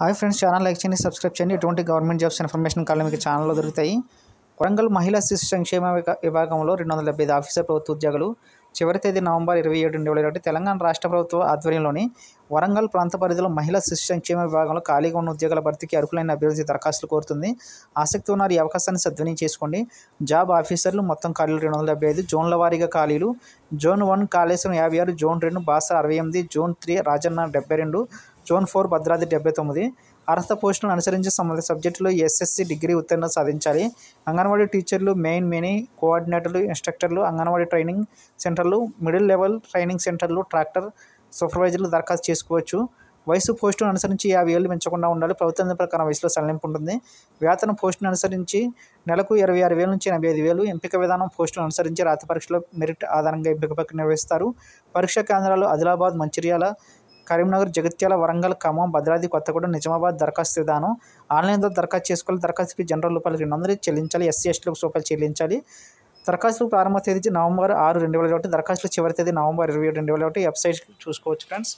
hi friends channel like చేయండి subscribe చేయండి ఎటువంటి గవర్నమెంట్ జాబ్స్ ఇన్ఫర్మేషన్ కాలం మీకు ఛానల్లో దొరుకుతాయి వరంగల్ మహిళా శిశు సంక్షేమ విభాగంలో రెండు వందల డెబ్బై ఐదు ఆఫీసర్ ప్రభుత్వ ఉద్యోగులు చివరి తేదీ నవంబర్ ఇరవై ఏడు రెండు వేల ఇరవై తెలంగాణ రాష్ట్ర ప్రభుత్వ ఆధ్వర్యంలోని వరంగల్ ప్రాంత పరిధిలో మహిళా శిశు సంక్షేమ విభాగంలో ఖాళీగా ఉన్న ఉద్యోగాల భర్తీకి అర్హులైన అభ్యర్థి దరఖాస్తులు కోరుతుంది ఆసక్తి ఉన్నారు ఈ అవకాశాన్ని సద్వినియం చేసుకోండి జాబ్ ఆఫీసర్లు మొత్తం ఖాళీలు రెండు వందల డెబ్బై ఐదు జోన్ల వారీగా ఖాళీలు జోన్ వన్ కాళేశ్వరం యాభై ఆరు జోన్ రెండు బాసర అరవై ఎనిమిది జోన్ త్రీ రాజన్న డెబ్బై రెండు జోన్ ఫోర్ భద్రాద్రి డెబ్బై తొమ్మిది అర్హత పోస్టులను అనుసరించి సంబంధిత సబ్జెక్టులో ఎస్ఎస్సి డిగ్రీ ఉత్తీర్ణ సాధించాలి అంగన్వాడీ టీచర్లు మెయిన్ మినీ కోఆర్డినేటర్లు ఇన్స్ట్రక్టర్లు అంగన్వాడీ ట్రైనింగ్ సెంటర్లు మిడిల్ లెవెల్ ట్రైనింగ్ సెంటర్లు ట్రాక్టర్ సూపర్వైజర్లు దరఖాస్తు చేసుకోవచ్చు వయసు పోస్టును అనుసరించి యాభై ఏళ్ళు మించకుండా ఉండాలి ప్రభుత్వం ప్రకారం వయసులో సడలింపు ఉంటుంది వేతనం పోస్టును అనుసరించి నెలకు ఇరవై ఆరు వేల నుంచి ఎనభై ఐదు వేలు ఎంపిక విధానం పోస్టును అనుసరించి రాత పరీక్షలో మెరిట్ ఆధారంగా ఎంపిక ప్రక్రియ నిర్వహిస్తారు పరీక్షా కేంద్రాలు ఆదిలాబాద్ మంచిర్యాల కరీంనగర్ జగిత్యాల వరంగల్ ఖమ్మం భద్రాద్రి కొత్తగూడెం నిజామాబాద్ దరఖాస్తు విధానం ఆన్లైన్ ద్వారా దరఖాస్తు చేసుకోవాలి దరఖాస్తుకి జనరల్ రూపాయలు రెండు వందలు చెల్లించాలి ఎస్సీ ఎస్టీలకు రూపాయలు చెల్లించాలి దరఖాస్తు ప్రారంభ తేదీ నవంబర్ ఆరు రెండు వేల ఒకటి దరఖాస్తు చివరి తేదీ నవంబర్ ఇరవై ఏడు రెండు వేల ఒకటి వెబ్సైట్ చూసుకోవచ్చు ఫ్రెండ్స్